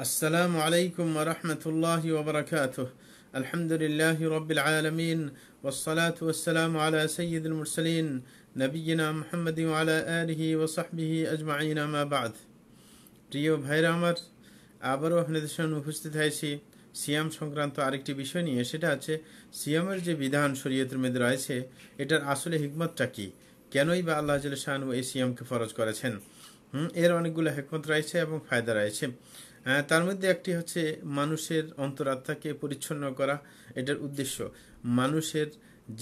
السلام عليكم ورحمة الله وبركاته الحمد لله رب العالمين والصلاة والسلام على سيد المرسلين نبينا محمد وعلى آله وصحبه أجمعين ما بعد প্রিয় ভাইরা আমার আবারও আপনাদের সামনে উপস্থিত হয়েছি সিয়াম সংক্রান্ত আরেকটি বিষয় নিয়ে সেটা আছে সিয়ামের যে বিধান শরীয়তের মধ্যে রয়েছে এটার আসলে হিকমতটা কী কেনই বা আল্লাহ শাহানু এই সিয়ামকে ফরজ করেছেন হুম এর অনেকগুলো হেকমত রয়েছে এবং ফায়দা রয়েছে তার মধ্যে একটি হচ্ছে মানুষের অন্তরাত্মাকে পরিচ্ছন্ন করা এটার উদ্দেশ্য মানুষের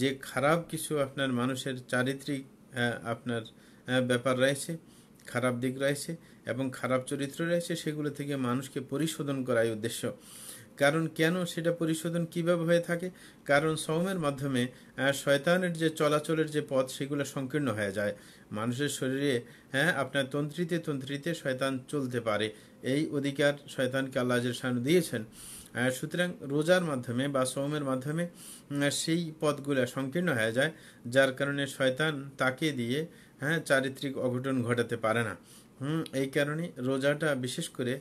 যে খারাপ কিছু আপনার মানুষের চারিত্রিক আপনার ব্যাপার রয়েছে খারাপ দিক রয়েছে এবং খারাপ চরিত্র রয়েছে সেগুলো থেকে মানুষকে পরিশোধন করাই উদ্দেশ্য কারণ কেন সেটা পরিশোধন কিভাবে হয়ে থাকে কারণ সমের মাধ্যমে শয়তানের যে চলাচলের যে পথ সেগুলো সংকীর্ণ হয়ে যায় মানুষের শরীরে হ্যাঁ আপনার তন্ত্রীতে তন্ত্রীতে শয়তান চলতে পারে এই অধিকার শয়তানকে আল্লাহের সামনে দিয়েছেন সুতরাং রোজার মাধ্যমে বা সৌমের মাধ্যমে সেই পদগুলো সংকীর্ণ হয়ে যায় যার কারণে শয়তান তাকে দিয়ে হ্যাঁ চারিত্রিক অঘটন ঘটাতে পারে না হুম এই কারণে রোজাটা বিশেষ করে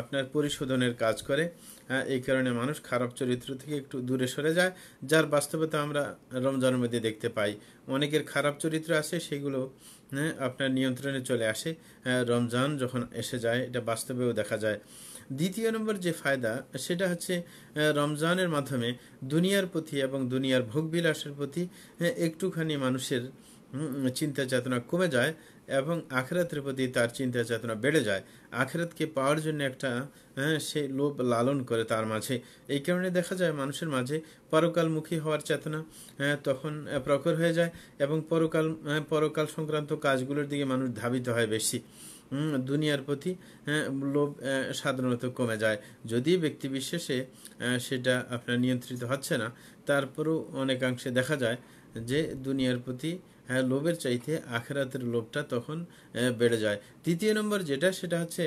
আপনার পরিশোধনের কাজ করে হ্যাঁ এই কারণে মানুষ খারাপ চরিত্র থেকে একটু দূরে সরে যায় যার বাস্তবতা আমরা রমজানের মধ্যে দেখতে পাই অনেকের খারাপ চরিত্র আছে সেগুলো হ্যাঁ, আপনার নিয়ন্ত্রণে চলে আসে হ্যাঁ, রমজান যখন এসে যায় এটা বাস্তবেও দেখা যায় দ্বিতীয় নম্বর যে ফায়দা সেটা হচ্ছে হ্যাঁ, রমজানের মাধ্যমে দুনিয়ার প্রতি এবং দুনিয়ার ভোগবিলাসের প্রতি একটুখানি মানুষের চিন্তা চেতনা কমে যায় এবং আখরাতের প্রতি তার চিন্তা চেতনা বেড়ে যায় আখরাতকে পাওয়ার জন্য একটা হ্যাঁ সে লোভ লালন করে তার মাঝে এই কারণে দেখা যায় মানুষের মাঝে পরকালমুখী হওয়ার চেতনা হ্যাঁ, তখন প্রখর হয়ে যায় এবং পরকাল হ্যাঁ, পরকাল সংক্রান্ত কাজগুলোর দিকে মানুষ ধাবিত হয় বেশি দুনিয়ার প্রতি হ্যাঁ, লোভ সাধারণত কমে যায় যদি ব্যক্তি বিশেষে সেটা আপনার নিয়ন্ত্রিত হচ্ছে না তারপরেও অনেকাংশে দেখা যায় যে দুনিয়ার প্রতি হ্যাঁ, লোভের চাইতে আখেরাতের লোভটা তখন বেড়ে যায় তৃতীয় নম্বর যেটা সেটা হচ্ছে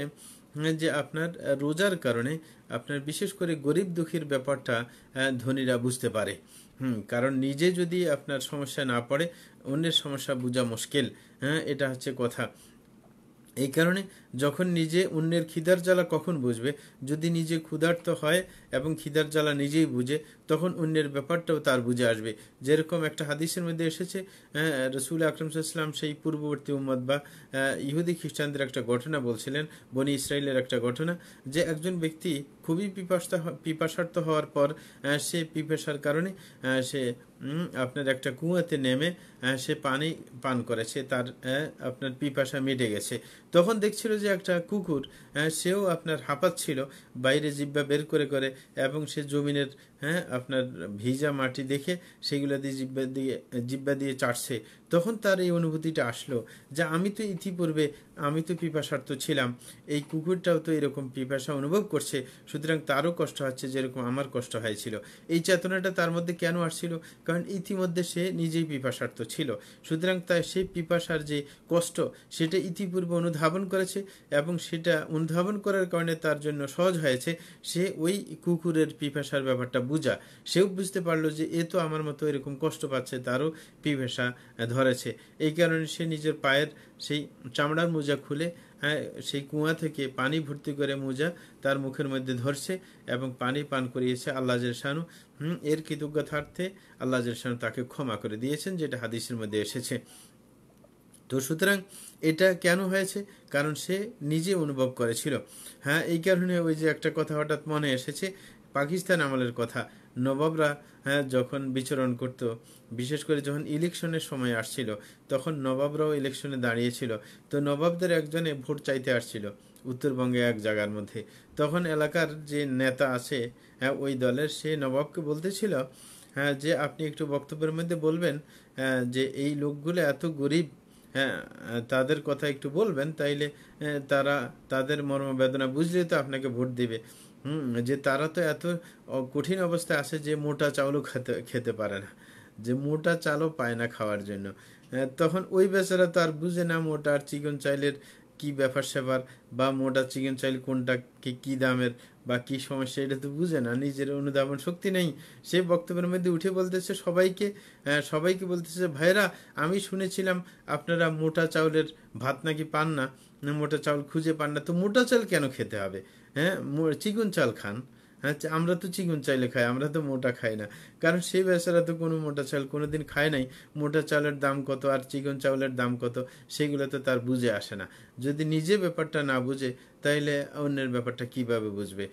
যে আপনার রোজার কারণে আপনার বিশেষ করে গরিব দুঃখীর ব্যাপারটা ধনীরা বুঝতে পারে হুম কারণ নিজে যদি আপনার সমস্যা না পড়ে অন্যের সমস্যা বোঝা মুশকিল হ্যাঁ এটা হচ্ছে কথা এই কারণে যখন নিজে অন্যের খিদার জ্বালা কখন বুঝবে যদি নিজে ক্ষুধার্ত হয় এবং খিদার জ্বালা নিজেই বুঝে তখন অন্যের ব্যাপারটাও তার বুঝে আসবে যেরকম একটা হাদিসের মধ্যে এসেছে রসুল আকরম সাল্লাম সেই পূর্ববর্তী উম্মদ বা ইহুদি খ্রিস্টানদের একটা ঘটনা বলছিলেন বনি ইসরায়েলের একটা ঘটনা যে একজন ব্যক্তি খুবই পিপাসা পিপাসার্থ হওয়ার পর সে পিপাসার কারণে সে আপনার একটা কুয়াতে নেমে সে পানি পান করেছে তার আপনার পিপাসা মিটে গেছে তখন দেখছিল যে একটা কুকুর সেও আপনার হাঁপাচ্ছিল বাইরে জিব্বা বের করে করে এবং সে জমিনের হ্যাঁ আপনার ভিজা মাটি দেখে সেগুলো দিয়ে জিব্বা দিয়ে জিব্বা দিয়ে চাটছে তখন তার এই অনুভূতিটা আসলো যে আমি তো ইতিপূর্বে আমি তো পিপাসার্থ ছিলাম এই কুকুরটাও তো এরকম পিপাসা অনুভব করছে সুতরাং তারও কষ্ট হচ্ছে যেরকম আমার কষ্ট হয়েছিল এই চেতনাটা তার মধ্যে কেন আসছিল কারণ ইতিমধ্যে সে নিজেই পিপাসার্থ ছিল সুতরাং তাই সেই পিপাসার যে কষ্ট সেটা ইতিপূর্বে অনুধাবন করেছে এবং সেটা অনুধাবন করার কারণে তার জন্য সহজ হয়েছে সে ওই কুকুরের পিপাসার ব্যাপারটা বুঝা সেও বুঝতে পারলো যে এ তো আমার মতো এরকম কষ্ট পাচ্ছে তারও পিপাসা ধরেছে এই কারণে সে নিজের পায়ের সেই চামড়ার মোজা খুলে হ্যাঁ, সেই কুয়া থেকে পানি ভর্তি করে মোজা তার মুখের মধ্যে ধরছে এবং পানি পান করিয়েছে আল্লাহ জেরসানু হুম এর কৃতজ্ঞতার্থে আল্লাহ জেরশানু তাকে ক্ষমা করে দিয়েছেন যেটা হাদিসের মধ্যে এসেছে তো সুতরাং এটা কেন হয়েছে কারণ সে নিজে অনুভব করেছিল হ্যাঁ এই কারণে ওই যে একটা কথা হঠাৎ মনে এসেছে পাকিস্তান আমলের কথা নবাবরা হ্যাঁ, যখন বিচরণ করত বিশেষ করে যখন ইলেকশনের সময় আসছিল তখন নবাবরাও ইলেকশনে দাঁড়িয়েছিল তো নবাবদের একজনে ভোট চাইতে আসছিল উত্তরবঙ্গে এক জায়গার মধ্যে তখন এলাকার যে নেতা আছে হ্যাঁ ওই দলের সে নবাবকে বলতেছিল হ্যাঁ যে আপনি একটু বক্তব্যের মধ্যে বলবেন হ্যাঁ, যে এই লোকগুলো এত গরিব হ্যাঁ তাদের কথা একটু বলবেন তাইলে হ্যাঁ, তারা তাদের মর্মবেদনা বুঝলে তো আপনাকে ভোট দেবে হুম যে তারা তো এত কঠিন অবস্থায় আসে যে মোটা চাউলও খেতে খেতে পারে না যে মোটা চালও পায় না খাওয়ার জন্য তখন ওই বেচারা তো আর বুঝে না মোটা আর চিকেন চাইলের কি ব্যাপার স্যাপার বা মোটা চিকেন চাইল কোনটা কি কী দামের বা কি সমস্যা এটা তো বুঝে না নিজের অনুধাবন শক্তি নেই সে বক্তব্যের মধ্যে উঠে বলতেছে সবাইকে সবাইকে বলতেছে ভাইরা আমি শুনেছিলাম আপনারা মোটা চাউলের ভাত নাকি পান না মোটা চাউল খুঁজে পান না তো মোটা চাল কেন খেতে হবে হ্যাঁ চিকন চাল খান হ্যাঁ আমরা তো চিকন চাইলে খাই আমরা তো মোটা খাই না কারণ সেই বেচারা তো কোনো মোটা চাল কোনোদিন খায় নাই মোটা চালের দাম কত আর চিকন চাউলের দাম কত সেগুলো তো তার বুঝে আসে না যদি নিজে ব্যাপারটা না বুঝে তাইলে অন্যের ব্যাপারটা কিভাবে বুঝবে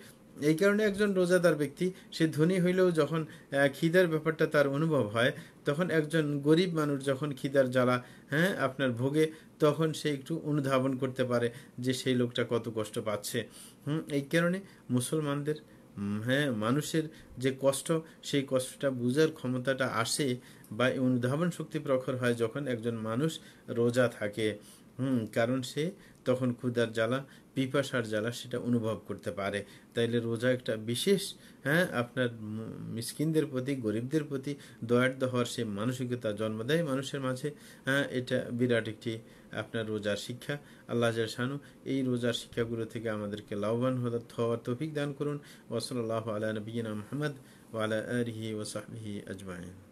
এই কারণে একজন রোজাদার ব্যক্তি সে ধনী হইলেও যখন খিদার ব্যাপারটা তার অনুভব হয় তখন একজন গরিব মানুষ যখন খিদার জ্বালা হ্যাঁ আপনার ভোগে তখন সে একটু অনুধাবন করতে পারে যে সেই লোকটা কত কষ্ট পাচ্ছে হুম এই কারণে মুসলমানদের হ্যাঁ মানুষের যে কষ্ট সেই কষ্টটা বুঝার ক্ষমতাটা আসে বা অনুধাবন শক্তি প্রখর হয় যখন একজন মানুষ রোজা থাকে হুম কারণ সে তখন ক্ষুদার জ্বালা পিপাসার জ্বালা সেটা অনুভব করতে পারে তাইলে রোজা একটা বিশেষ হ্যাঁ আপনার মিসকিনদের প্রতি গরিবদের প্রতি দয়ার্দ হওয়ার সেই মানসিকতা জন্ম দেয় মানুষের মাঝে হ্যাঁ এটা বিরাট একটি আপনার রোজার শিক্ষা আল্লাহ শানু এই রোজার শিক্ষাগুলো থেকে আমাদেরকে লাভবান হওয়ার তৌফিক দান করুন ওসল আল্লাহ আলা নবীনা মোহাম্মদ ওয়ালা আলহি ওসাহি আজমাইন